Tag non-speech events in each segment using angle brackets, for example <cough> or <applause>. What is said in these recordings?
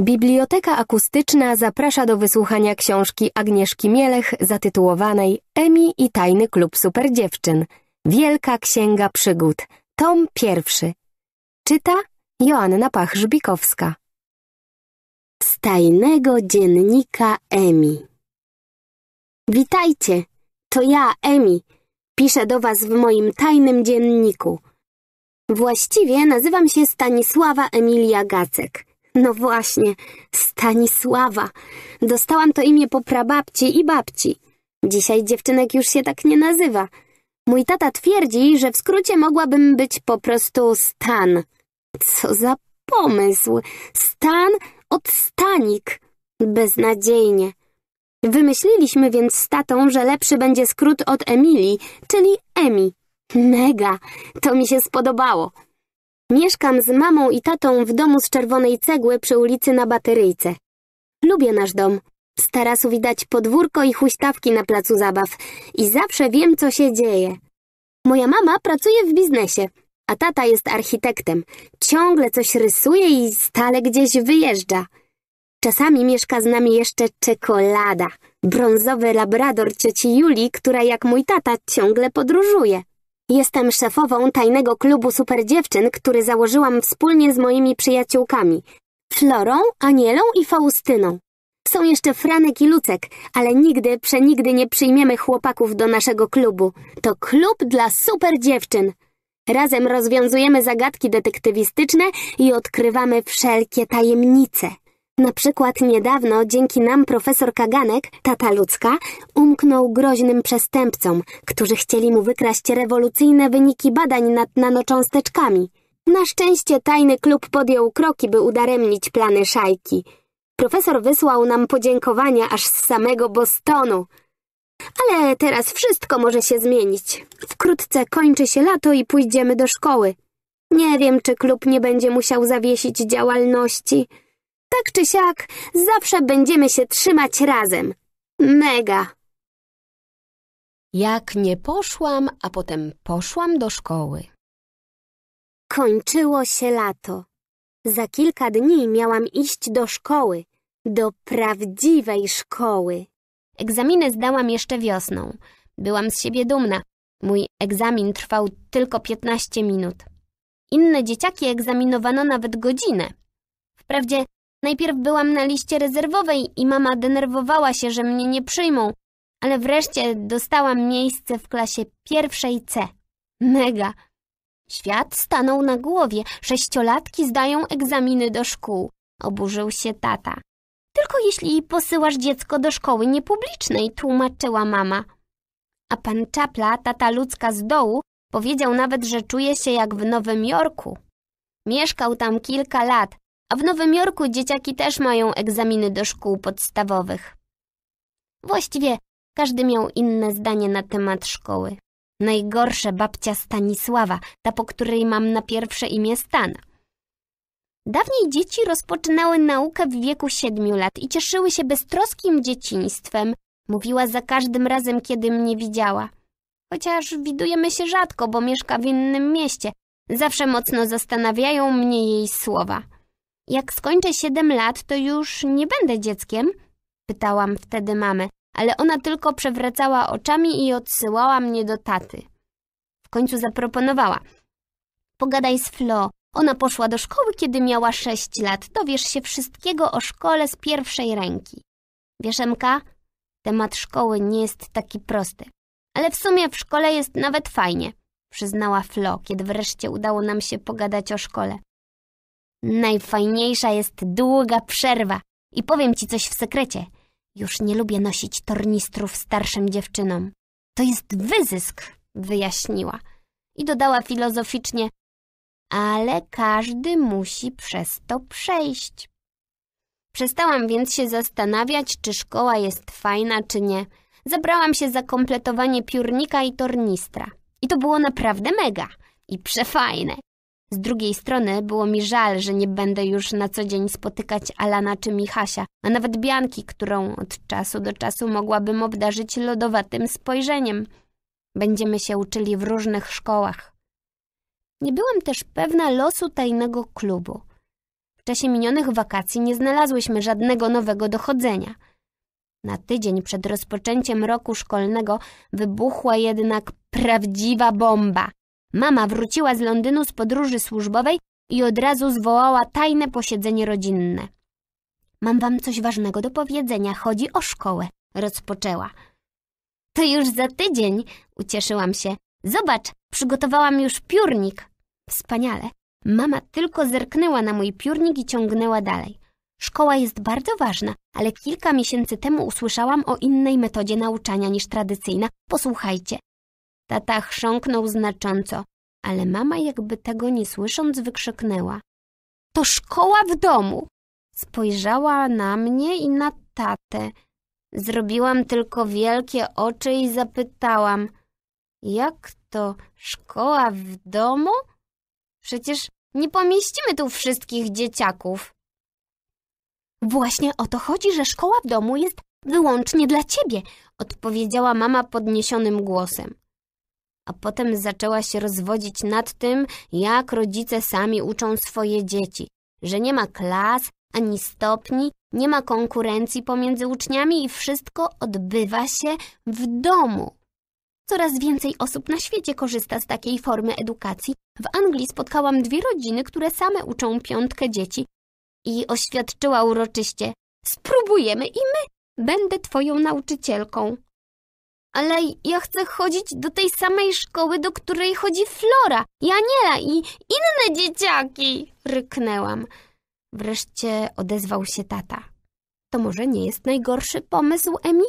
Biblioteka Akustyczna zaprasza do wysłuchania książki Agnieszki Mielech zatytułowanej Emi i Tajny Klub Superdziewczyn. Wielka Księga Przygód. Tom pierwszy. Czyta Joanna Pach-Żbikowska. Z tajnego dziennika Emi. Witajcie, to ja, Emi. Piszę do was w moim tajnym dzienniku. Właściwie nazywam się Stanisława Emilia Gacek. No właśnie, Stanisława. Dostałam to imię po prababci i babci. Dzisiaj dziewczynek już się tak nie nazywa. Mój tata twierdzi, że w skrócie mogłabym być po prostu Stan. Co za pomysł. Stan od Stanik. Beznadziejnie. Wymyśliliśmy więc z tatą, że lepszy będzie skrót od Emilii, czyli Emi. Mega, to mi się spodobało. Mieszkam z mamą i tatą w domu z czerwonej cegły przy ulicy na Bateryjce. Lubię nasz dom. Z tarasu widać podwórko i huśtawki na placu zabaw i zawsze wiem, co się dzieje. Moja mama pracuje w biznesie, a tata jest architektem. Ciągle coś rysuje i stale gdzieś wyjeżdża. Czasami mieszka z nami jeszcze czekolada, brązowy labrador cioci Julii, która jak mój tata ciągle podróżuje. Jestem szefową tajnego klubu superdziewczyn, który założyłam wspólnie z moimi przyjaciółkami. Florą, Anielą i Faustyną. Są jeszcze Franek i Lucek, ale nigdy, przenigdy nie przyjmiemy chłopaków do naszego klubu. To klub dla superdziewczyn. Razem rozwiązujemy zagadki detektywistyczne i odkrywamy wszelkie tajemnice. Na przykład niedawno dzięki nam profesor Kaganek, tata ludzka, umknął groźnym przestępcom, którzy chcieli mu wykraść rewolucyjne wyniki badań nad nanocząsteczkami. Na szczęście tajny klub podjął kroki, by udaremnić plany szajki. Profesor wysłał nam podziękowania aż z samego Bostonu. Ale teraz wszystko może się zmienić. Wkrótce kończy się lato i pójdziemy do szkoły. Nie wiem, czy klub nie będzie musiał zawiesić działalności. Tak czy siak, zawsze będziemy się trzymać razem. Mega! Jak nie poszłam, a potem poszłam do szkoły. Kończyło się lato. Za kilka dni miałam iść do szkoły, do prawdziwej szkoły. Egzaminy zdałam jeszcze wiosną. Byłam z siebie dumna. Mój egzamin trwał tylko 15 minut. Inne dzieciaki egzaminowano nawet godzinę. Wprawdzie Najpierw byłam na liście rezerwowej i mama denerwowała się, że mnie nie przyjmą, ale wreszcie dostałam miejsce w klasie pierwszej C. Mega! Świat stanął na głowie. Sześciolatki zdają egzaminy do szkół. Oburzył się tata. Tylko jeśli posyłasz dziecko do szkoły niepublicznej, tłumaczyła mama. A pan Czapla, tata ludzka z dołu, powiedział nawet, że czuje się jak w Nowym Jorku. Mieszkał tam kilka lat, a w Nowym Jorku dzieciaki też mają egzaminy do szkół podstawowych. Właściwie każdy miał inne zdanie na temat szkoły. Najgorsze babcia Stanisława, ta po której mam na pierwsze imię Stan. Dawniej dzieci rozpoczynały naukę w wieku siedmiu lat i cieszyły się beztroskim dzieciństwem, mówiła za każdym razem, kiedy mnie widziała. Chociaż widujemy się rzadko, bo mieszka w innym mieście. Zawsze mocno zastanawiają mnie jej słowa. Jak skończę 7 lat, to już nie będę dzieckiem? Pytałam wtedy mamę, ale ona tylko przewracała oczami i odsyłała mnie do taty. W końcu zaproponowała. Pogadaj z Flo. Ona poszła do szkoły, kiedy miała 6 lat. Dowiesz się wszystkiego o szkole z pierwszej ręki. Wiesz, Emka, temat szkoły nie jest taki prosty. Ale w sumie w szkole jest nawet fajnie, przyznała Flo, kiedy wreszcie udało nam się pogadać o szkole. Najfajniejsza jest długa przerwa. I powiem ci coś w sekrecie. Już nie lubię nosić tornistrów starszym dziewczynom. To jest wyzysk, wyjaśniła. I dodała filozoficznie, ale każdy musi przez to przejść. Przestałam więc się zastanawiać, czy szkoła jest fajna, czy nie. Zabrałam się za kompletowanie piórnika i tornistra. I to było naprawdę mega i przefajne. Z drugiej strony było mi żal, że nie będę już na co dzień spotykać Alana czy Michasia, a nawet Bianki, którą od czasu do czasu mogłabym obdarzyć lodowatym spojrzeniem. Będziemy się uczyli w różnych szkołach. Nie byłam też pewna losu tajnego klubu. W czasie minionych wakacji nie znalazłyśmy żadnego nowego dochodzenia. Na tydzień przed rozpoczęciem roku szkolnego wybuchła jednak prawdziwa bomba. Mama wróciła z Londynu z podróży służbowej i od razu zwołała tajne posiedzenie rodzinne. Mam wam coś ważnego do powiedzenia, chodzi o szkołę, rozpoczęła. To już za tydzień, ucieszyłam się. Zobacz, przygotowałam już piórnik. Wspaniale. Mama tylko zerknęła na mój piórnik i ciągnęła dalej. Szkoła jest bardzo ważna, ale kilka miesięcy temu usłyszałam o innej metodzie nauczania niż tradycyjna. Posłuchajcie. Tata chrząknął znacząco, ale mama jakby tego nie słysząc wykrzyknęła. To szkoła w domu! Spojrzała na mnie i na tatę. Zrobiłam tylko wielkie oczy i zapytałam. Jak to szkoła w domu? Przecież nie pomieścimy tu wszystkich dzieciaków. Właśnie o to chodzi, że szkoła w domu jest wyłącznie dla ciebie, odpowiedziała mama podniesionym głosem a potem zaczęła się rozwodzić nad tym, jak rodzice sami uczą swoje dzieci, że nie ma klas ani stopni, nie ma konkurencji pomiędzy uczniami i wszystko odbywa się w domu. Coraz więcej osób na świecie korzysta z takiej formy edukacji. W Anglii spotkałam dwie rodziny, które same uczą piątkę dzieci i oświadczyła uroczyście: Spróbujemy i my! Będę twoją nauczycielką ale ja chcę chodzić do tej samej szkoły, do której chodzi Flora, Janiela i inne dzieciaki, ryknęłam. Wreszcie odezwał się tata. To może nie jest najgorszy pomysł, Emi?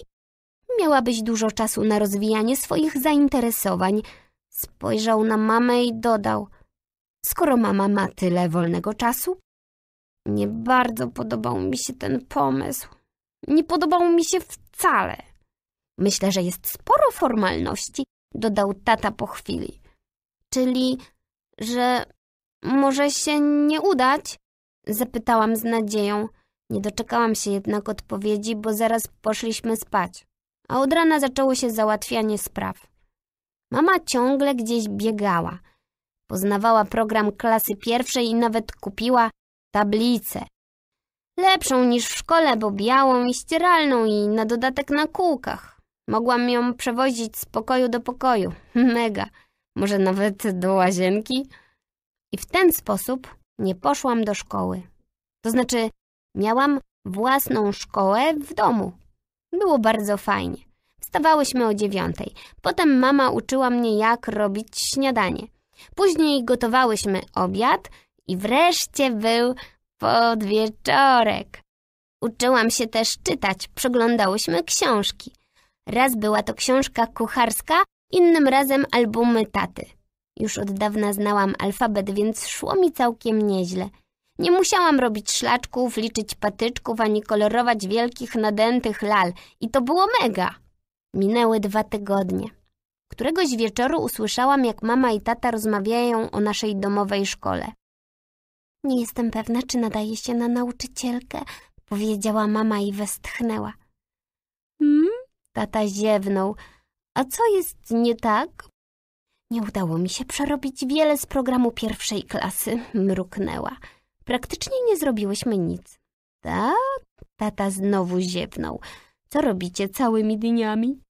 Miałabyś dużo czasu na rozwijanie swoich zainteresowań. Spojrzał na mamę i dodał. Skoro mama ma tyle wolnego czasu? Nie bardzo podobał mi się ten pomysł. Nie podobał mi się wcale. Myślę, że jest sporo formalności, dodał tata po chwili. Czyli, że może się nie udać? Zapytałam z nadzieją. Nie doczekałam się jednak odpowiedzi, bo zaraz poszliśmy spać. A od rana zaczęło się załatwianie spraw. Mama ciągle gdzieś biegała. Poznawała program klasy pierwszej i nawet kupiła tablicę. Lepszą niż w szkole, bo białą i ścieralną i na dodatek na kółkach. Mogłam ją przewozić z pokoju do pokoju. <laughs> Mega. Może nawet do łazienki. I w ten sposób nie poszłam do szkoły. To znaczy, miałam własną szkołę w domu. Było bardzo fajnie. Wstawałyśmy o dziewiątej. Potem mama uczyła mnie, jak robić śniadanie. Później gotowałyśmy obiad i wreszcie był podwieczorek. Uczyłam się też czytać, przeglądałyśmy książki. Raz była to książka kucharska, innym razem albumy taty. Już od dawna znałam alfabet, więc szło mi całkiem nieźle. Nie musiałam robić szlaczków, liczyć patyczków, ani kolorować wielkich, nadętych lal. I to było mega! Minęły dwa tygodnie. Któregoś wieczoru usłyszałam, jak mama i tata rozmawiają o naszej domowej szkole. Nie jestem pewna, czy nadaje się na nauczycielkę, powiedziała mama i westchnęła. Hmm? Tata ziewnął. A co jest nie tak? Nie udało mi się przerobić wiele z programu pierwszej klasy, mruknęła. Praktycznie nie zrobiłyśmy nic. Tak? Tata znowu ziewnął. Co robicie całymi dniami?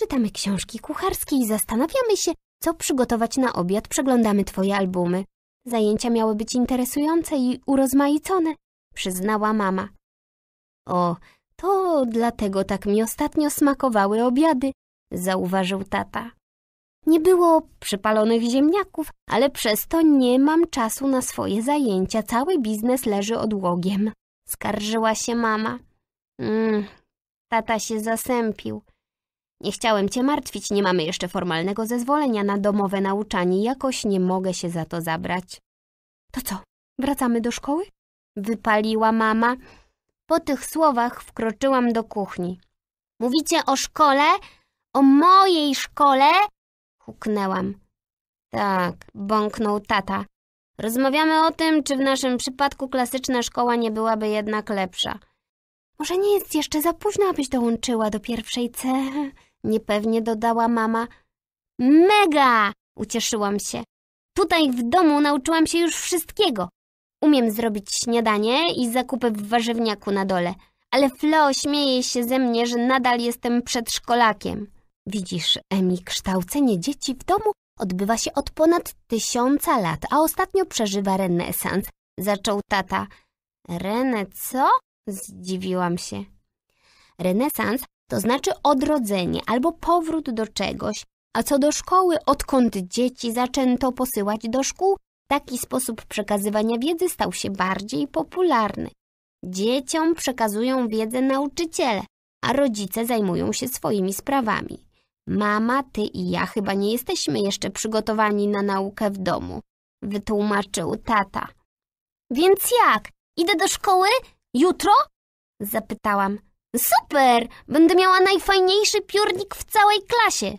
Czytamy książki kucharskie i zastanawiamy się, co przygotować na obiad. Przeglądamy twoje albumy. Zajęcia miały być interesujące i urozmaicone, przyznała mama. O, to dlatego tak mi ostatnio smakowały obiady, zauważył tata. Nie było przypalonych ziemniaków, ale przez to nie mam czasu na swoje zajęcia. Cały biznes leży odłogiem, skarżyła się mama. Mm, tata się zasępił. Nie chciałem cię martwić, nie mamy jeszcze formalnego zezwolenia na domowe nauczanie. Jakoś nie mogę się za to zabrać. To co, wracamy do szkoły? Wypaliła mama. Po tych słowach wkroczyłam do kuchni. Mówicie o szkole? O mojej szkole? Huknęłam. Tak, bąknął tata. Rozmawiamy o tym, czy w naszym przypadku klasyczna szkoła nie byłaby jednak lepsza. Może nie jest jeszcze za późno, abyś dołączyła do pierwszej C? <laughs> Niepewnie dodała mama. Mega! Ucieszyłam się. Tutaj w domu nauczyłam się już wszystkiego. Umiem zrobić śniadanie i zakupy w warzywniaku na dole, ale Flo śmieje się ze mnie, że nadal jestem przedszkolakiem. Widzisz, Emi, kształcenie dzieci w domu odbywa się od ponad tysiąca lat, a ostatnio przeżywa renesans. Zaczął tata. Rene co? Zdziwiłam się. Renesans to znaczy odrodzenie albo powrót do czegoś, a co do szkoły, odkąd dzieci zaczęto posyłać do szkół, Taki sposób przekazywania wiedzy stał się bardziej popularny. Dzieciom przekazują wiedzę nauczyciele, a rodzice zajmują się swoimi sprawami. Mama, ty i ja chyba nie jesteśmy jeszcze przygotowani na naukę w domu, wytłumaczył tata. Więc jak? Idę do szkoły? Jutro? Zapytałam. Super! Będę miała najfajniejszy piórnik w całej klasie.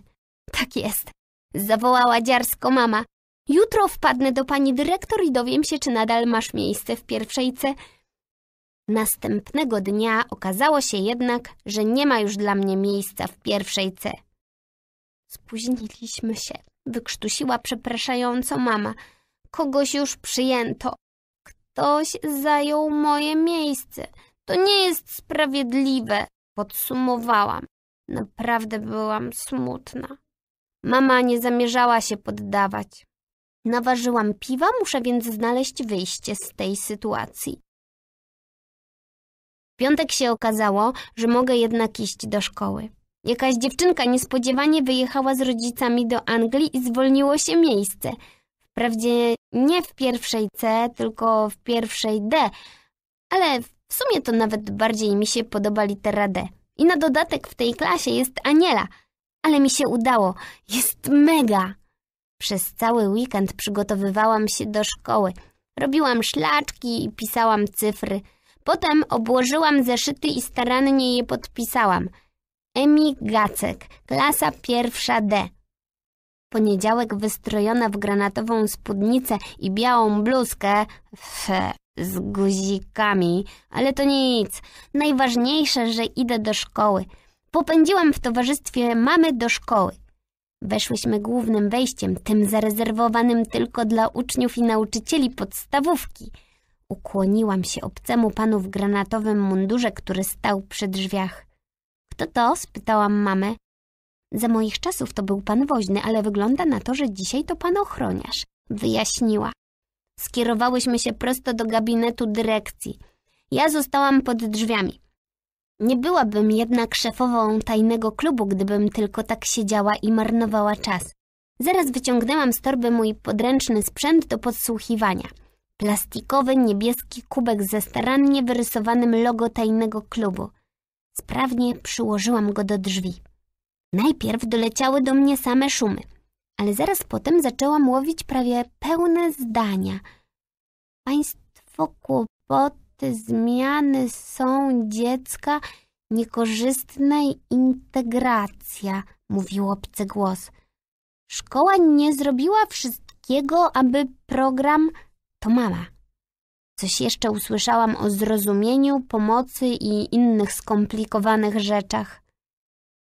Tak jest, zawołała dziarsko mama. Jutro wpadnę do pani dyrektor i dowiem się, czy nadal masz miejsce w pierwszej C. Następnego dnia okazało się jednak, że nie ma już dla mnie miejsca w pierwszej C. Spóźniliśmy się, wykrztusiła przepraszająco mama. Kogoś już przyjęto. Ktoś zajął moje miejsce. To nie jest sprawiedliwe, podsumowałam. Naprawdę byłam smutna. Mama nie zamierzała się poddawać. Naważyłam piwa, muszę więc znaleźć wyjście z tej sytuacji. W piątek się okazało, że mogę jednak iść do szkoły. Jakaś dziewczynka niespodziewanie wyjechała z rodzicami do Anglii i zwolniło się miejsce. Wprawdzie nie w pierwszej C, tylko w pierwszej D, ale w sumie to nawet bardziej mi się podoba litera D. I na dodatek w tej klasie jest Aniela, ale mi się udało. Jest mega! Przez cały weekend przygotowywałam się do szkoły. Robiłam szlaczki i pisałam cyfry. Potem obłożyłam zeszyty i starannie je podpisałam. Emi Gacek, klasa pierwsza D. Poniedziałek wystrojona w granatową spódnicę i białą bluzkę fe, z guzikami, ale to nic. Najważniejsze, że idę do szkoły. Popędziłam w towarzystwie mamy do szkoły. Weszłyśmy głównym wejściem, tym zarezerwowanym tylko dla uczniów i nauczycieli podstawówki. Ukłoniłam się obcemu panu w granatowym mundurze, który stał przy drzwiach. Kto to? spytałam mamę. Za moich czasów to był pan woźny, ale wygląda na to, że dzisiaj to pan ochroniarz, wyjaśniła. Skierowałyśmy się prosto do gabinetu dyrekcji. Ja zostałam pod drzwiami. Nie byłabym jednak szefową tajnego klubu, gdybym tylko tak siedziała i marnowała czas. Zaraz wyciągnęłam z torby mój podręczny sprzęt do podsłuchiwania. Plastikowy, niebieski kubek ze starannie wyrysowanym logo tajnego klubu. Sprawnie przyłożyłam go do drzwi. Najpierw doleciały do mnie same szumy, ale zaraz potem zaczęłam łowić prawie pełne zdania. Państwo kłopot te zmiany są dziecka niekorzystna integracja, mówił obcy głos. Szkoła nie zrobiła wszystkiego, aby program to mama. Coś jeszcze usłyszałam o zrozumieniu, pomocy i innych skomplikowanych rzeczach.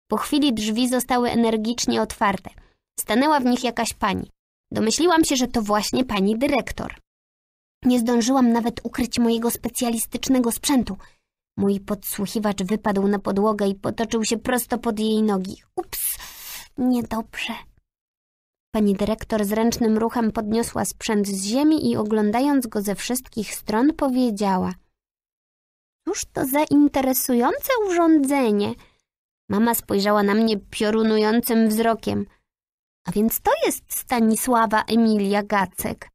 Po chwili drzwi zostały energicznie otwarte. Stanęła w nich jakaś pani. Domyśliłam się, że to właśnie pani dyrektor. Nie zdążyłam nawet ukryć mojego specjalistycznego sprzętu. Mój podsłuchiwacz wypadł na podłogę i potoczył się prosto pod jej nogi. Ups, niedobrze. Pani dyrektor zręcznym ruchem podniosła sprzęt z ziemi i oglądając go ze wszystkich stron powiedziała Cóż to za interesujące urządzenie? Mama spojrzała na mnie piorunującym wzrokiem. A więc to jest Stanisława Emilia Gacek.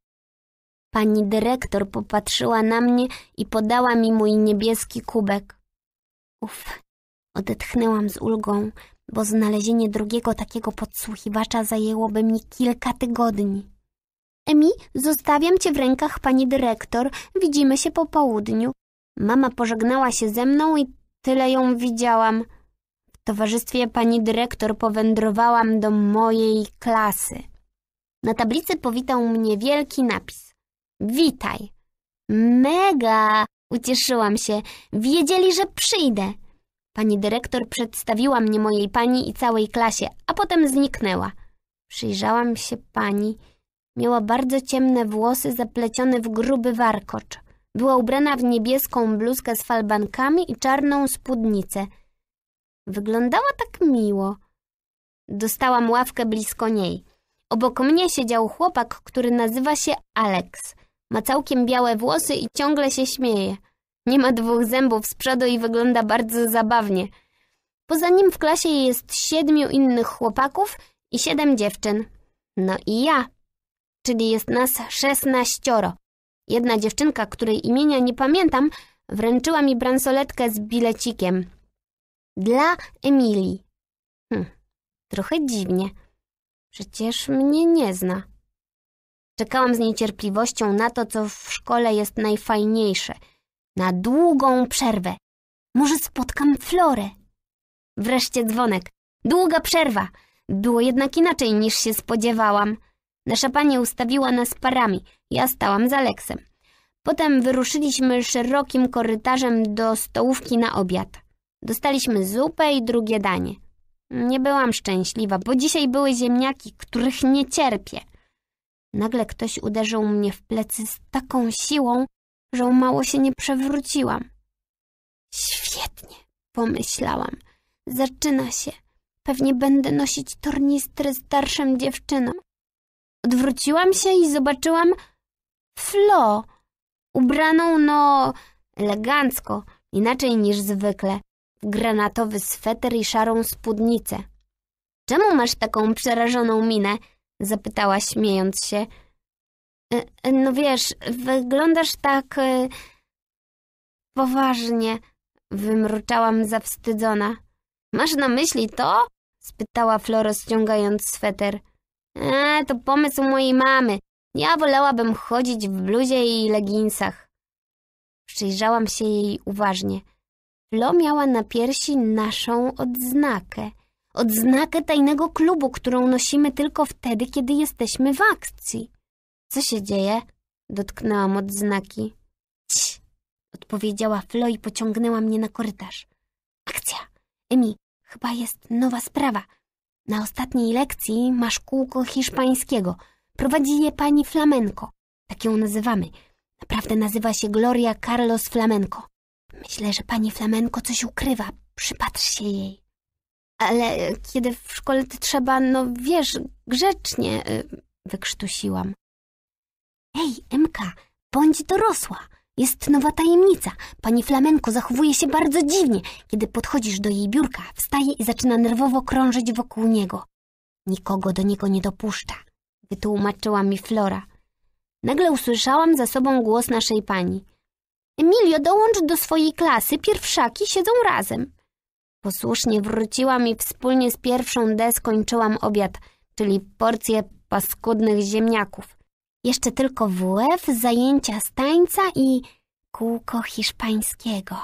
Pani dyrektor popatrzyła na mnie i podała mi mój niebieski kubek. Uf, odetchnęłam z ulgą, bo znalezienie drugiego takiego podsłuchiwacza zajęłoby mi kilka tygodni. Emi, zostawiam cię w rękach pani dyrektor, widzimy się po południu. Mama pożegnała się ze mną i tyle ją widziałam. W towarzystwie pani dyrektor powędrowałam do mojej klasy. Na tablicy powitał mnie wielki napis. Witaj. Mega! Ucieszyłam się. Wiedzieli, że przyjdę. Pani dyrektor przedstawiła mnie mojej pani i całej klasie, a potem zniknęła. Przyjrzałam się pani. Miała bardzo ciemne włosy zaplecione w gruby warkocz. Była ubrana w niebieską bluzkę z falbankami i czarną spódnicę. Wyglądała tak miło. Dostałam ławkę blisko niej. Obok mnie siedział chłopak, który nazywa się Alex. Ma całkiem białe włosy i ciągle się śmieje. Nie ma dwóch zębów z przodu i wygląda bardzo zabawnie. Poza nim w klasie jest siedmiu innych chłopaków i siedem dziewczyn. No i ja. Czyli jest nas szesnaścioro. Jedna dziewczynka, której imienia nie pamiętam, wręczyła mi bransoletkę z bilecikiem. Dla Emilii. Hm, trochę dziwnie. Przecież mnie nie zna. Czekałam z niecierpliwością na to, co w szkole jest najfajniejsze. Na długą przerwę. Może spotkam Florę. Wreszcie dzwonek. Długa przerwa. Było jednak inaczej niż się spodziewałam. Nasza pani ustawiła nas parami. Ja stałam za Leksem. Potem wyruszyliśmy szerokim korytarzem do stołówki na obiad. Dostaliśmy zupę i drugie danie. Nie byłam szczęśliwa, bo dzisiaj były ziemniaki, których nie cierpię. Nagle ktoś uderzył mnie w plecy z taką siłą, że mało się nie przewróciłam. Świetnie, pomyślałam. Zaczyna się. Pewnie będę nosić tornistry starszym dziewczynom. Odwróciłam się i zobaczyłam Flo, ubraną no elegancko, inaczej niż zwykle, w granatowy sweter i szarą spódnicę. Czemu masz taką przerażoną minę? Zapytała śmiejąc się. E, e, no wiesz, wyglądasz tak... E, poważnie, wymruczałam zawstydzona. Masz na myśli to? spytała Floro ściągając sweter. E, to pomysł mojej mamy. Ja wolałabym chodzić w bluzie i leginsach. Przyjrzałam się jej uważnie. Flo miała na piersi naszą odznakę – odznakę tajnego klubu, którą nosimy tylko wtedy, kiedy jesteśmy w akcji. Co się dzieje? Dotknęłam odznaki. Ci, Odpowiedziała Flo i pociągnęła mnie na korytarz. Akcja! Emi, chyba jest nowa sprawa. Na ostatniej lekcji masz kółko hiszpańskiego. Prowadzi je pani Flamenko. Tak ją nazywamy. Naprawdę nazywa się Gloria Carlos Flamenko. Myślę, że pani Flamenko coś ukrywa. Przypatrz się jej. Ale e, kiedy w szkole to trzeba, no wiesz, grzecznie, e, wykrztusiłam. Ej, Emka, bądź dorosła. Jest nowa tajemnica. Pani Flamenko zachowuje się bardzo dziwnie. Kiedy podchodzisz do jej biurka, wstaje i zaczyna nerwowo krążyć wokół niego. Nikogo do niego nie dopuszcza, wytłumaczyła mi Flora. Nagle usłyszałam za sobą głos naszej pani. Emilio, dołącz do swojej klasy, pierwszaki siedzą razem. Posłusznie wróciłam i wspólnie z pierwszą D skończyłam obiad, czyli porcję paskudnych ziemniaków. Jeszcze tylko WF, zajęcia z tańca i kółko hiszpańskiego.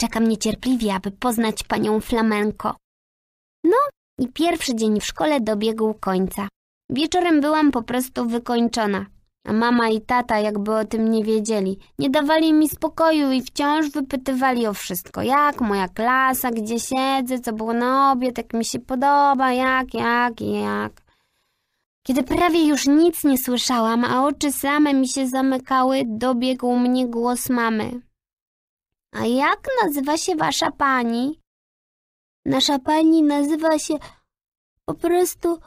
Czekam niecierpliwie, aby poznać panią Flamenko. No i pierwszy dzień w szkole dobiegł końca. Wieczorem byłam po prostu wykończona. A mama i tata jakby o tym nie wiedzieli. Nie dawali mi spokoju i wciąż wypytywali o wszystko. Jak moja klasa, gdzie siedzę, co było na obiad, jak mi się podoba, jak, jak jak. Kiedy prawie już nic nie słyszałam, a oczy same mi się zamykały, dobiegł mnie głos mamy. A jak nazywa się wasza pani? Nasza pani nazywa się po prostu...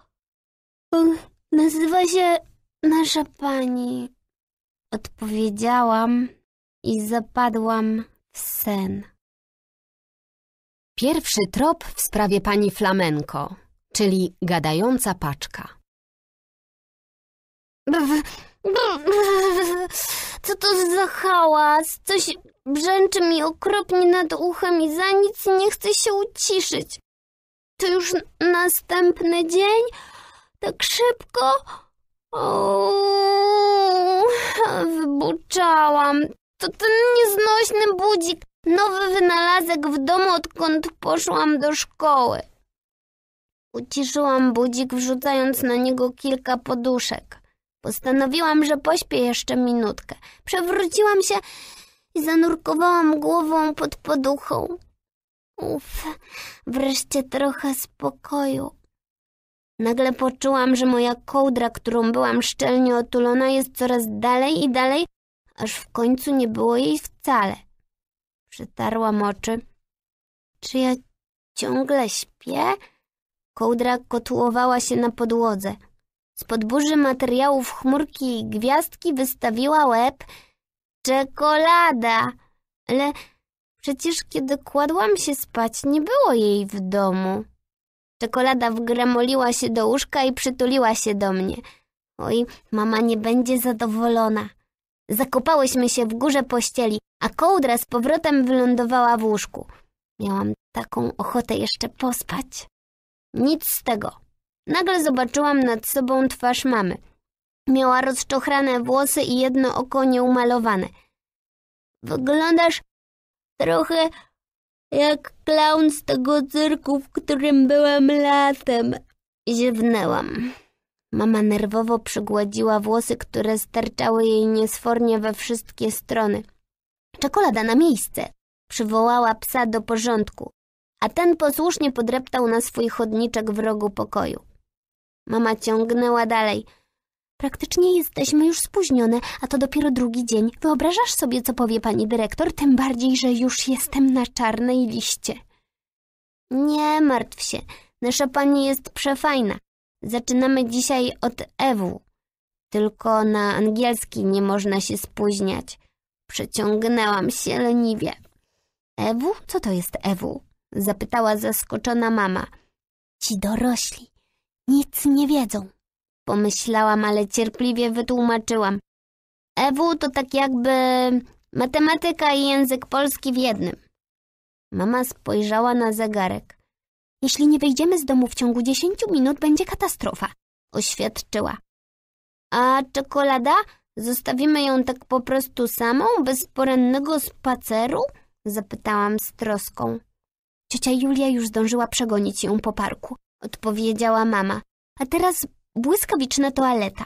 Nazywa się Nasza pani, odpowiedziałam i zapadłam w sen. Pierwszy trop w sprawie pani Flamenko, czyli gadająca paczka. Co to za hałas? Coś brzęczy mi okropnie nad uchem i za nic nie chce się uciszyć. To już następny dzień? Tak szybko? Uuu, wybuczałam. To ten nieznośny budzik, nowy wynalazek w domu, odkąd poszłam do szkoły. Uciszyłam budzik, wrzucając na niego kilka poduszek. Postanowiłam, że pośpię jeszcze minutkę. Przewróciłam się i zanurkowałam głową pod poduchą. Uf, wreszcie trochę spokoju. Nagle poczułam, że moja kołdra, którą byłam szczelnie otulona, jest coraz dalej i dalej, aż w końcu nie było jej wcale. Przytarłam oczy. Czy ja ciągle śpię? Kołdra kotłowała się na podłodze. Z burzy materiałów chmurki i gwiazdki wystawiła łeb. Czekolada! Ale przecież kiedy kładłam się spać, nie było jej w domu. Czekolada wgremoliła się do łóżka i przytuliła się do mnie. Oj, mama nie będzie zadowolona. Zakopałyśmy się w górze pościeli, a kołdra z powrotem wylądowała w łóżku. Miałam taką ochotę jeszcze pospać. Nic z tego. Nagle zobaczyłam nad sobą twarz mamy. Miała rozczochrane włosy i jedno oko nieumalowane. Wyglądasz trochę jak klaun z tego cyrku, w którym byłem latem. Ziewnęłam. Mama nerwowo przygładziła włosy, które sterczały jej niesfornie we wszystkie strony. Czekolada na miejsce! Przywołała psa do porządku, a ten posłusznie podreptał na swój chodniczek w rogu pokoju. Mama ciągnęła dalej – Praktycznie jesteśmy już spóźnione, a to dopiero drugi dzień. Wyobrażasz sobie, co powie pani dyrektor, tym bardziej, że już jestem na czarnej liście. Nie martw się, nasza pani jest przefajna. Zaczynamy dzisiaj od Ewu Tylko na angielski nie można się spóźniać. Przeciągnęłam się leniwie. Ewu Co to jest Ewu Zapytała zaskoczona mama. Ci dorośli nic nie wiedzą. Pomyślałam, ale cierpliwie wytłumaczyłam. EW to tak jakby matematyka i język polski w jednym. Mama spojrzała na zegarek. Jeśli nie wyjdziemy z domu w ciągu dziesięciu minut, będzie katastrofa, oświadczyła. A czekolada? Zostawimy ją tak po prostu samą, bez porannego spaceru? Zapytałam z troską. Ciocia Julia już zdążyła przegonić ją po parku, odpowiedziała mama. A teraz Błyskawiczna toaleta.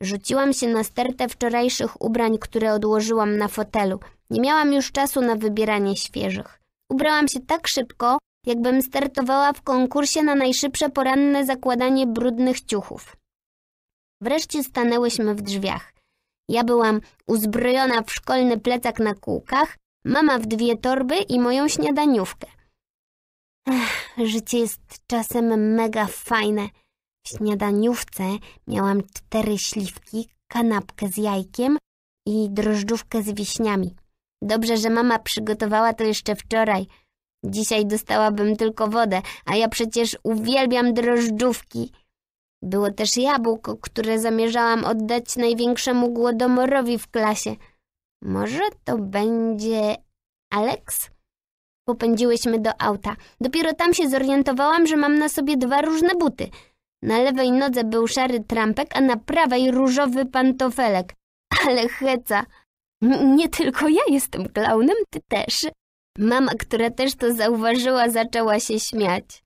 Rzuciłam się na stertę wczorajszych ubrań, które odłożyłam na fotelu. Nie miałam już czasu na wybieranie świeżych. Ubrałam się tak szybko, jakbym startowała w konkursie na najszybsze poranne zakładanie brudnych ciuchów. Wreszcie stanęłyśmy w drzwiach. Ja byłam uzbrojona w szkolny plecak na kółkach, mama w dwie torby i moją śniadaniówkę. Ech, życie jest czasem mega fajne śniadaniówce miałam cztery śliwki, kanapkę z jajkiem i drożdżówkę z wiśniami. Dobrze, że mama przygotowała to jeszcze wczoraj. Dzisiaj dostałabym tylko wodę, a ja przecież uwielbiam drożdżówki. Było też jabłko, które zamierzałam oddać największemu głodomorowi w klasie. Może to będzie... Alex? Popędziłyśmy do auta. Dopiero tam się zorientowałam, że mam na sobie dwa różne buty – na lewej nodze był szary trampek, a na prawej różowy pantofelek. Ale heca! Nie tylko ja jestem klaunem, ty też. Mama, która też to zauważyła, zaczęła się śmiać.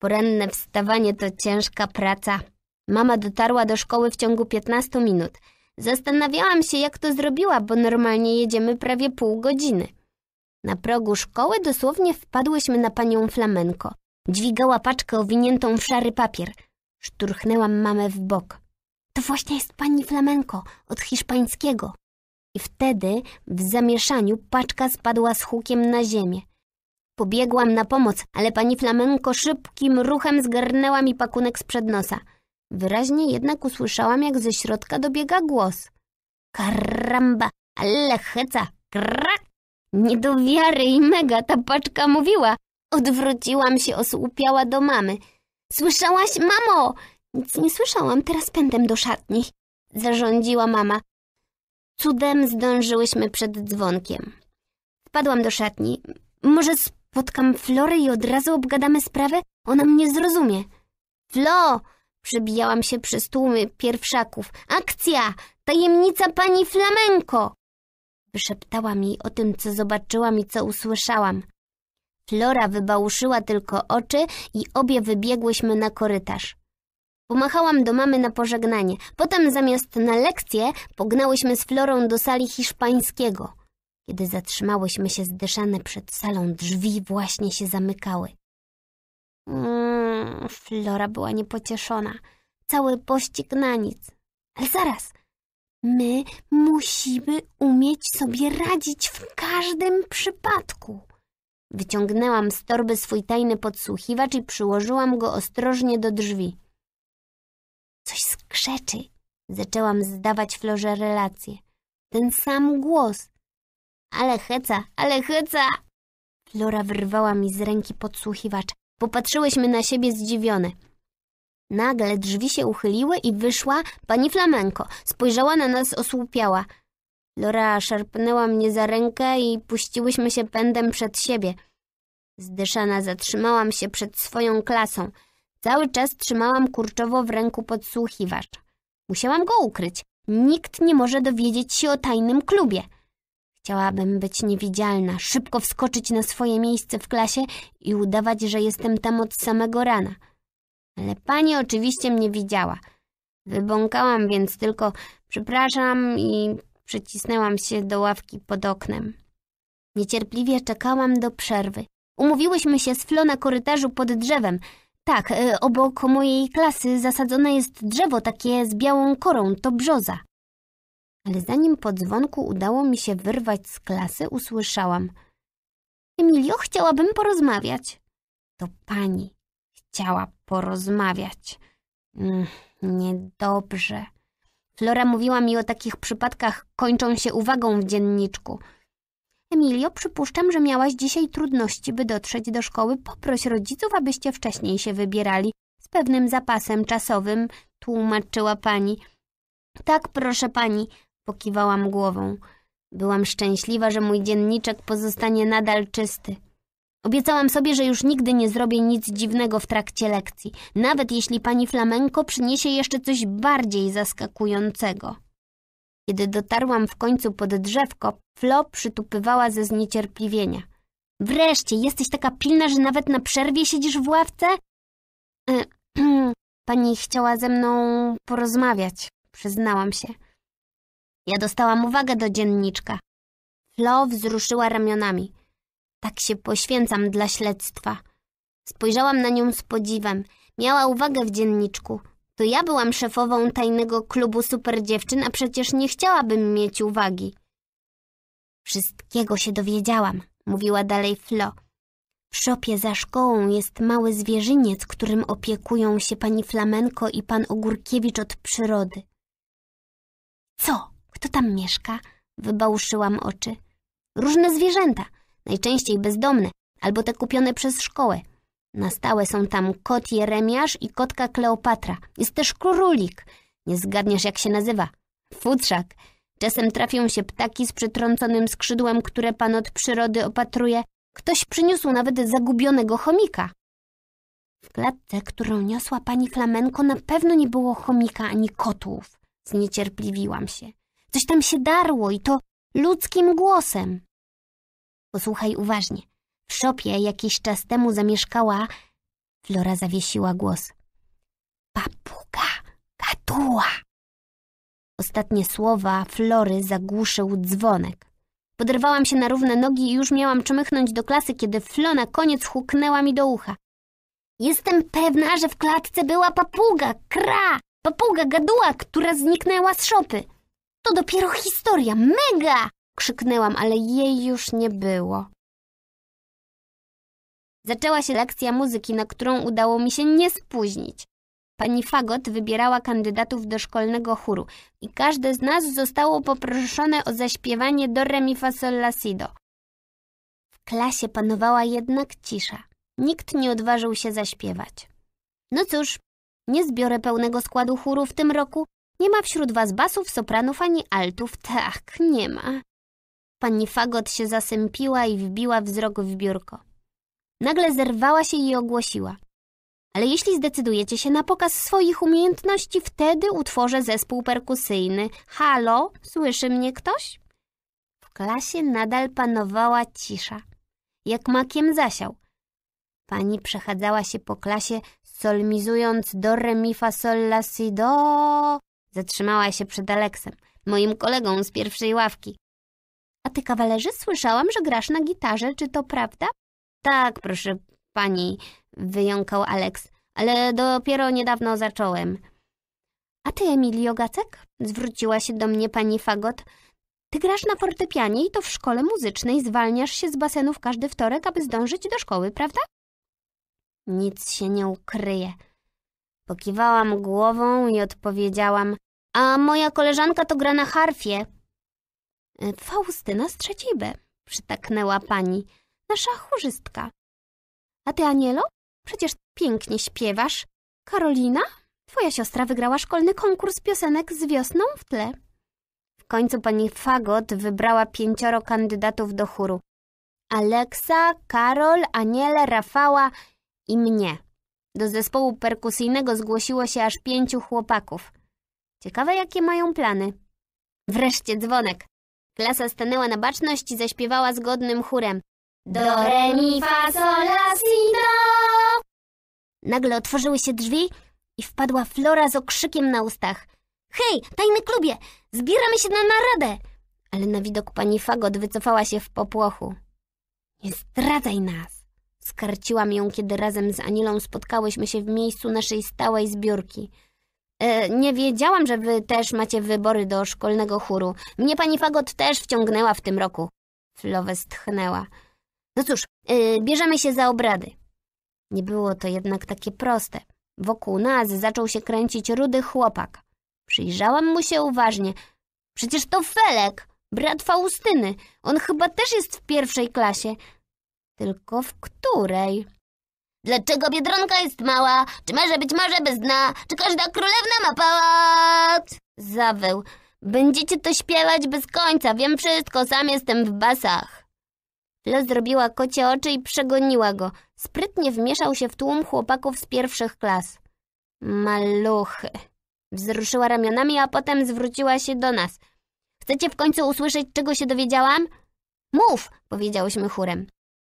Poranne wstawanie to ciężka praca. Mama dotarła do szkoły w ciągu 15 minut. Zastanawiałam się, jak to zrobiła, bo normalnie jedziemy prawie pół godziny. Na progu szkoły dosłownie wpadłyśmy na panią Flamenko. Dźwigała paczkę owiniętą w szary papier – Szturchnęłam mamę w bok. To właśnie jest pani flamenko od hiszpańskiego. I wtedy w zamieszaniu paczka spadła z hukiem na ziemię. Pobiegłam na pomoc, ale pani flamenko szybkim ruchem zgarnęła mi pakunek z przednosa. Wyraźnie jednak usłyszałam, jak ze środka dobiega głos. Karamba, ale heca, krak! Nie do wiary i mega ta paczka mówiła. Odwróciłam się osłupiała do mamy – Słyszałaś, mamo? Nic nie słyszałam, teraz pędem do szatni. Zarządziła mama. Cudem zdążyłyśmy przed dzwonkiem. Wpadłam do szatni. Może spotkam Florę i od razu obgadamy sprawę? Ona mnie zrozumie. Flo! Przebijałam się przez tłumy pierwszaków. Akcja! Tajemnica pani Flamenko! Wyszeptałam jej o tym, co zobaczyłam i co usłyszałam. Flora wybałuszyła tylko oczy i obie wybiegłyśmy na korytarz. Pomachałam do mamy na pożegnanie. Potem zamiast na lekcję pognałyśmy z Florą do sali hiszpańskiego. Kiedy zatrzymałyśmy się zdyszane przed salą, drzwi właśnie się zamykały. Mm, Flora była niepocieszona. Cały pościg na nic. Ale zaraz, my musimy umieć sobie radzić w każdym przypadku. Wyciągnęłam z torby swój tajny podsłuchiwacz i przyłożyłam go ostrożnie do drzwi. Coś skrzeczy, zaczęłam zdawać Florze relację. Ten sam głos. Ale heca, ale heca! Flora wyrwała mi z ręki podsłuchiwacz. Popatrzyłyśmy na siebie zdziwione. Nagle drzwi się uchyliły i wyszła pani Flamenko. Spojrzała na nas osłupiała. Lora szarpnęła mnie za rękę i puściłyśmy się pędem przed siebie. Zdyszana zatrzymałam się przed swoją klasą. Cały czas trzymałam kurczowo w ręku podsłuchiwacz. Musiałam go ukryć. Nikt nie może dowiedzieć się o tajnym klubie. Chciałabym być niewidzialna, szybko wskoczyć na swoje miejsce w klasie i udawać, że jestem tam od samego rana. Ale pani oczywiście mnie widziała. Wybąkałam więc tylko przepraszam i przycisnęłam się do ławki pod oknem. Niecierpliwie czekałam do przerwy. Umówiłyśmy się z Flo na korytarzu pod drzewem. Tak, e, obok mojej klasy zasadzone jest drzewo takie z białą korą, to brzoza. Ale zanim po dzwonku udało mi się wyrwać z klasy, usłyszałam. Emilio, chciałabym porozmawiać. To pani chciała porozmawiać. Mm, niedobrze. Flora mówiła mi o takich przypadkach kończą się uwagą w dzienniczku. Emilio, przypuszczam, że miałaś dzisiaj trudności, by dotrzeć do szkoły. Poproś rodziców, abyście wcześniej się wybierali. Z pewnym zapasem czasowym, tłumaczyła pani. Tak, proszę pani, pokiwałam głową. Byłam szczęśliwa, że mój dzienniczek pozostanie nadal czysty. Obiecałam sobie, że już nigdy nie zrobię nic dziwnego w trakcie lekcji, nawet jeśli pani Flamenko przyniesie jeszcze coś bardziej zaskakującego. Kiedy dotarłam w końcu pod drzewko, Flo przytupywała ze zniecierpliwienia. Wreszcie, jesteś taka pilna, że nawet na przerwie siedzisz w ławce? E, <clears throat> pani chciała ze mną porozmawiać, przyznałam się. Ja dostałam uwagę do dzienniczka. Flo wzruszyła ramionami. Tak się poświęcam dla śledztwa. Spojrzałam na nią z podziwem. Miała uwagę w dzienniczku. To ja byłam szefową tajnego klubu superdziewczyn, a przecież nie chciałabym mieć uwagi. Wszystkiego się dowiedziałam, mówiła dalej Flo. W szopie za szkołą jest mały zwierzyniec, którym opiekują się pani Flamenko i pan Ogórkiewicz od przyrody. Co? Kto tam mieszka? Wybałszyłam oczy. Różne zwierzęta najczęściej bezdomne, albo te kupione przez szkołę. Na stałe są tam kot Jeremiasz i kotka Kleopatra. Jest też królik. Nie zgadniesz, jak się nazywa. Futrzak. Czasem trafią się ptaki z przytrąconym skrzydłem, które pan od przyrody opatruje. Ktoś przyniósł nawet zagubionego chomika. W klatce, którą niosła pani Flamenko, na pewno nie było chomika ani kotłów. Zniecierpliwiłam się. Coś tam się darło i to ludzkim głosem. Posłuchaj uważnie. W szopie jakiś czas temu zamieszkała... Flora zawiesiła głos. Papuga gaduła. Ostatnie słowa Flory zagłuszył dzwonek. Podrywałam się na równe nogi i już miałam czmychnąć do klasy, kiedy Flo na koniec huknęła mi do ucha. Jestem pewna, że w klatce była papuga, kra, papuga gaduła, która zniknęła z szopy. To dopiero historia, mega! Krzyknęłam, ale jej już nie było. Zaczęła się lekcja muzyki, na którą udało mi się nie spóźnić. Pani Fagot wybierała kandydatów do szkolnego chóru i każde z nas zostało poproszone o zaśpiewanie do re fa sol la si do. W klasie panowała jednak cisza. Nikt nie odważył się zaśpiewać. No cóż, nie zbiorę pełnego składu chóru w tym roku. Nie ma wśród was basów, sopranów ani altów. Tak, nie ma. Pani Fagot się zasępiła i wbiła wzrok w biurko. Nagle zerwała się i ogłosiła. Ale jeśli zdecydujecie się na pokaz swoich umiejętności, wtedy utworzę zespół perkusyjny. Halo, słyszy mnie ktoś? W klasie nadal panowała cisza. Jak makiem zasiał. Pani przechadzała się po klasie, solmizując do re mi fa sol la si do. Zatrzymała się przed Aleksem, moim kolegą z pierwszej ławki. A ty, kawalerzy, słyszałam, że grasz na gitarze, czy to prawda? Tak, proszę pani, wyjąkał Alex, ale dopiero niedawno zacząłem. A ty, Emilio Gacek? Zwróciła się do mnie pani Fagot. Ty grasz na fortepianie i to w szkole muzycznej zwalniasz się z basenu w każdy wtorek, aby zdążyć do szkoły, prawda? Nic się nie ukryje. Pokiwałam głową i odpowiedziałam. A moja koleżanka to gra na harfie. E, Faustyna z trzeciej B, przytaknęła pani, nasza chórzystka. A ty, Anielo? Przecież pięknie śpiewasz. Karolina? Twoja siostra wygrała szkolny konkurs piosenek z wiosną w tle. W końcu pani Fagot wybrała pięcioro kandydatów do chóru. Aleksa, Karol, Aniele, Rafała i mnie. Do zespołu perkusyjnego zgłosiło się aż pięciu chłopaków. Ciekawe, jakie mają plany. Wreszcie dzwonek. Klasa stanęła na baczność i zaśpiewała zgodnym chórem. Do, re, mi, fa, sol, la, si, do. Nagle otworzyły się drzwi i wpadła Flora z okrzykiem na ustach. Hej, tajny klubie, zbieramy się na naradę! Ale na widok pani Fagot wycofała się w popłochu. Nie zdradzaj nas! Skarciłam ją, kiedy razem z Anilą spotkałyśmy się w miejscu naszej stałej zbiórki – E, nie wiedziałam, że wy też macie wybory do szkolnego chóru. Mnie pani Fagot też wciągnęła w tym roku. Flowe stchnęła. No cóż, e, bierzemy się za obrady. Nie było to jednak takie proste. Wokół nas zaczął się kręcić rudy chłopak. Przyjrzałam mu się uważnie. Przecież to Felek, brat Faustyny. On chyba też jest w pierwszej klasie. Tylko w której? Dlaczego Biedronka jest mała? Czy może być może bez dna? Czy każda królewna ma pałac? Zawył. Będziecie to śpiewać bez końca, wiem wszystko, sam jestem w basach. Flo zrobiła kocie oczy i przegoniła go. Sprytnie wmieszał się w tłum chłopaków z pierwszych klas. Maluchy. Wzruszyła ramionami, a potem zwróciła się do nas. Chcecie w końcu usłyszeć, czego się dowiedziałam? Mów, powiedziałyśmy chórem.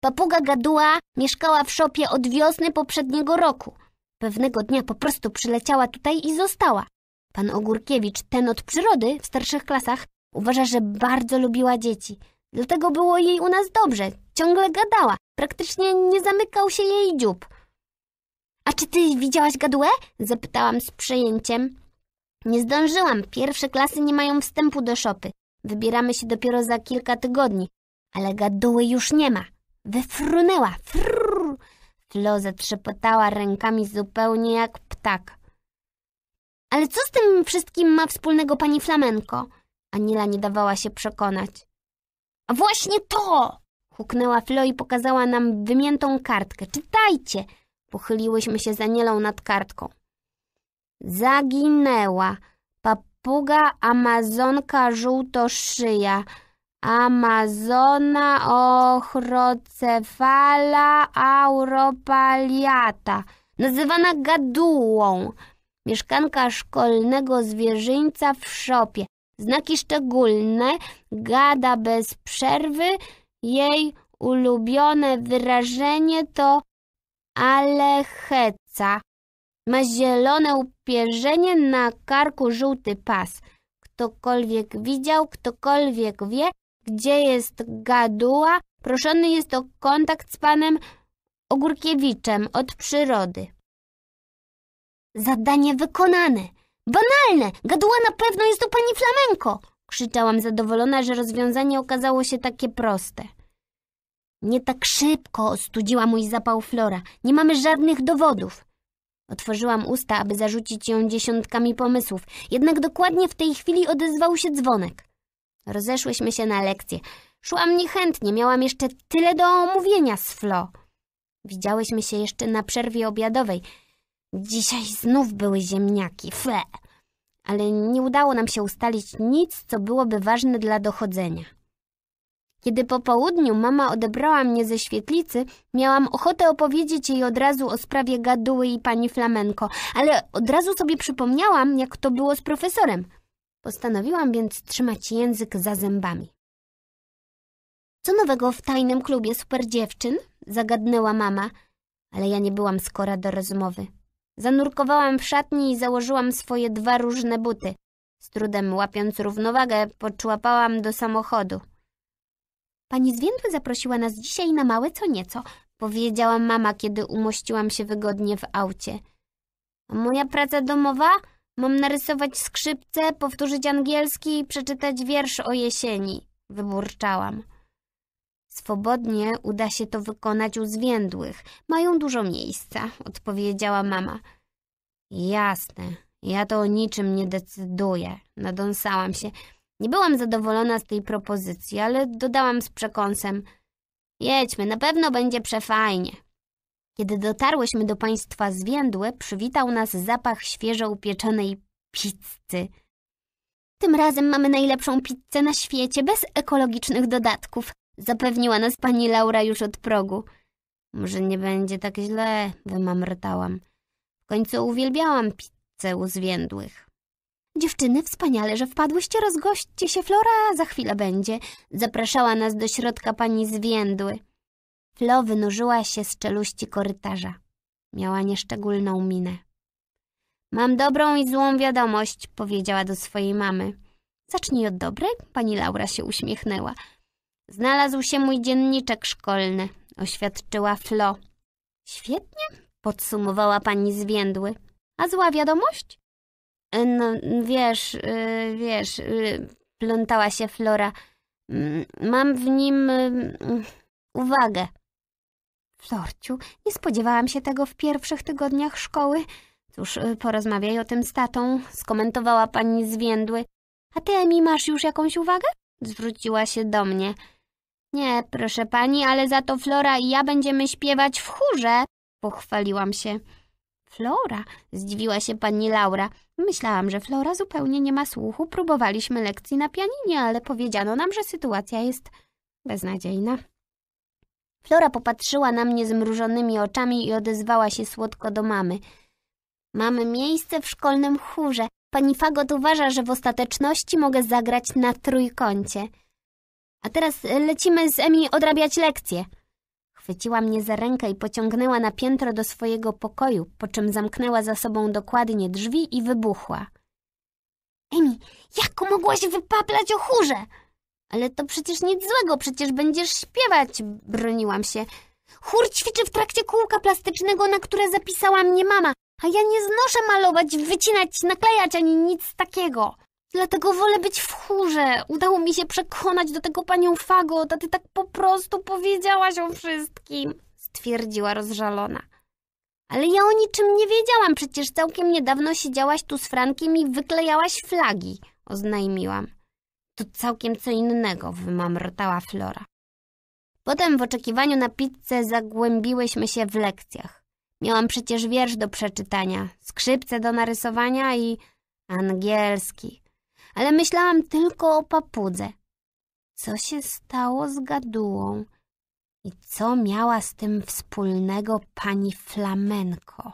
Papuga gaduła mieszkała w szopie od wiosny poprzedniego roku. Pewnego dnia po prostu przyleciała tutaj i została. Pan Ogórkiewicz, ten od przyrody w starszych klasach, uważa, że bardzo lubiła dzieci. Dlatego było jej u nas dobrze. Ciągle gadała. Praktycznie nie zamykał się jej dziób. A czy ty widziałaś gadułę? Zapytałam z przejęciem. Nie zdążyłam. Pierwsze klasy nie mają wstępu do szopy. Wybieramy się dopiero za kilka tygodni. Ale gaduły już nie ma. Wyfrunęła. Frrr. Flo zatrzepotała rękami zupełnie jak ptak. Ale co z tym wszystkim ma wspólnego pani Flamenko? Anila nie dawała się przekonać. A właśnie to! Huknęła Flo i pokazała nam wymiętą kartkę. Czytajcie! Pochyliłyśmy się za Nielą nad kartką. Zaginęła. Papuga, amazonka, żółto szyja Amazona ochrocefala auropaliata, nazywana gadułą, mieszkanka szkolnego zwierzyńca w szopie. Znaki szczególne, gada bez przerwy, jej ulubione wyrażenie to alecheca. Ma zielone upierzenie, na karku żółty pas. Ktokolwiek widział, ktokolwiek wie, gdzie jest gaduła, proszony jest o kontakt z panem Ogórkiewiczem od przyrody. Zadanie wykonane! Banalne! Gaduła na pewno jest u pani Flamenko! Krzyczałam zadowolona, że rozwiązanie okazało się takie proste. Nie tak szybko ostudziła mój zapał Flora. Nie mamy żadnych dowodów. Otworzyłam usta, aby zarzucić ją dziesiątkami pomysłów. Jednak dokładnie w tej chwili odezwał się dzwonek. Rozeszłyśmy się na lekcję. Szłam niechętnie, miałam jeszcze tyle do omówienia z Flo. Widziałyśmy się jeszcze na przerwie obiadowej. Dzisiaj znów były ziemniaki, fle. Ale nie udało nam się ustalić nic, co byłoby ważne dla dochodzenia. Kiedy po południu mama odebrała mnie ze świetlicy, miałam ochotę opowiedzieć jej od razu o sprawie gaduły i pani Flamenko, ale od razu sobie przypomniałam, jak to było z profesorem – Postanowiłam więc trzymać język za zębami. Co nowego w tajnym klubie super dziewczyn? Zagadnęła mama, ale ja nie byłam skora do rozmowy. Zanurkowałam w szatni i założyłam swoje dwa różne buty. Z trudem łapiąc równowagę, poczłapałam do samochodu. Pani z zaprosiła nas dzisiaj na małe co nieco, powiedziała mama, kiedy umościłam się wygodnie w aucie. A moja praca domowa? Mam narysować skrzypce, powtórzyć angielski i przeczytać wiersz o jesieni, wyburczałam. Swobodnie uda się to wykonać u zwiędłych. Mają dużo miejsca, odpowiedziała mama. Jasne, ja to o niczym nie decyduję, nadąsałam się. Nie byłam zadowolona z tej propozycji, ale dodałam z przekąsem. Jedźmy, na pewno będzie przefajnie. Kiedy dotarłyśmy do państwa zwiędły, przywitał nas zapach świeżo upieczonej pizzy. Tym razem mamy najlepszą pizzę na świecie, bez ekologicznych dodatków, zapewniła nas pani Laura już od progu. Może nie będzie tak źle, wymamrtałam. W końcu uwielbiałam pizzę u zwiędłych. Dziewczyny, wspaniale, że wpadłyście, rozgośćcie się, Flora za chwilę będzie. Zapraszała nas do środka pani zwiędły. Flo wynurzyła się z czeluści korytarza. Miała nieszczególną minę. Mam dobrą i złą wiadomość, powiedziała do swojej mamy. Zacznij od dobrej, pani Laura się uśmiechnęła. Znalazł się mój dzienniczek szkolny, oświadczyła Flo. Świetnie, podsumowała pani zwiędły. A zła wiadomość? E, no, wiesz, e, wiesz, e, plątała się Flora. Mam w nim uwagę. Florciu, nie spodziewałam się tego w pierwszych tygodniach szkoły. Cóż, y, porozmawiaj o tym z tatą, skomentowała pani zwiędły. A ty, Emi, masz już jakąś uwagę? Zwróciła się do mnie. Nie, proszę pani, ale za to Flora i ja będziemy śpiewać w chórze, pochwaliłam się. Flora, zdziwiła się pani Laura. Myślałam, że Flora zupełnie nie ma słuchu. Próbowaliśmy lekcji na pianinie, ale powiedziano nam, że sytuacja jest beznadziejna. Flora popatrzyła na mnie zmrużonymi oczami i odezwała się słodko do mamy. Mamy miejsce w szkolnym chórze. Pani Fagot uważa, że w ostateczności mogę zagrać na trójkącie. A teraz lecimy z Emi odrabiać lekcje. Chwyciła mnie za rękę i pociągnęła na piętro do swojego pokoju, po czym zamknęła za sobą dokładnie drzwi i wybuchła. Emi, jak mogłaś wypaplać o chórze? Ale to przecież nic złego, przecież będziesz śpiewać, broniłam się. Chór ćwiczy w trakcie kółka plastycznego, na które zapisała mnie mama, a ja nie znoszę malować, wycinać, naklejać ani nic takiego. Dlatego wolę być w chórze. Udało mi się przekonać do tego panią Fagot, a ty tak po prostu powiedziałaś o wszystkim, stwierdziła rozżalona. Ale ja o niczym nie wiedziałam, przecież całkiem niedawno siedziałaś tu z Frankiem i wyklejałaś flagi, oznajmiłam. To całkiem co innego, wymamrotała Flora. Potem w oczekiwaniu na pizzę zagłębiłyśmy się w lekcjach. Miałam przecież wiersz do przeczytania, skrzypce do narysowania i angielski. Ale myślałam tylko o papudze. Co się stało z gadułą i co miała z tym wspólnego pani Flamenko?